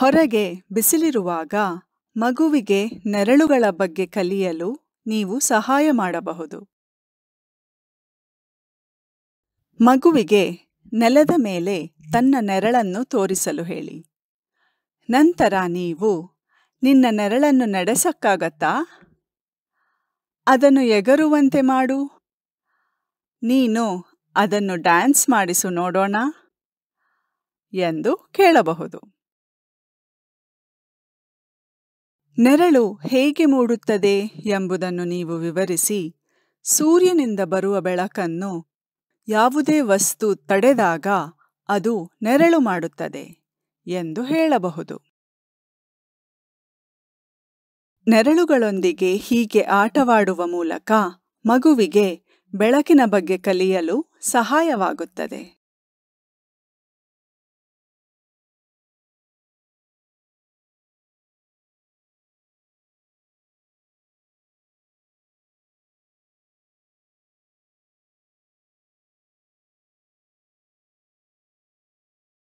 ಹೊರಗೆ ಬಿಸಿಲಿರುವಾಗ ಮಗುವಿಗೆ ನೆರಳುಗಳ ಬಗ್ಗೆ ಕಲಿಯಲು ನೀವು ಸಹಾಯ ಮಾಡಬಹುದು ಮಗುವಿಗೆ ನೆಲದ ಮೇಲೆ ತನ್ನ ನೆರಳನ್ನು ತೋರಿಸಲು ಹೇಳಿ ನಂತರ ನೀವು ನಿನ್ನ ನೆರಳನ್ನು ನಡೆಸಕ್ಕಾಗತ್ತಾ ಅದನ್ನು ಎಗರುವಂತೆ ಮಾಡು ನೀನು ಅದನ್ನು ಡ್ಯಾನ್ಸ್ ಮಾಡಿಸು ನೋಡೋಣ ಎಂದು ಕೇಳಬಹುದು ನೆರಳು ಹೇಗೆ ಮೂಡುತ್ತದೆ ಎಂಬುದನ್ನು ನೀವು ವಿವರಿಸಿ ಸೂರ್ಯನಿಂದ ಬರುವ ಬೆಳಕನ್ನು ಯಾವುದೇ ವಸ್ತು ತಡೆದಾಗ ಅದು ನೆರಳು ಮಾಡುತ್ತದೆ ಎಂದು ಹೇಳಬಹುದು ನೆರಳುಗಳೊಂದಿಗೆ ಹೀಗೆ ಆಟವಾಡುವ ಮೂಲಕ ಮಗುವಿಗೆ ಬೆಳಕಿನ ಬಗ್ಗೆ ಕಲಿಯಲು ಸಹಾಯವಾಗುತ್ತದೆ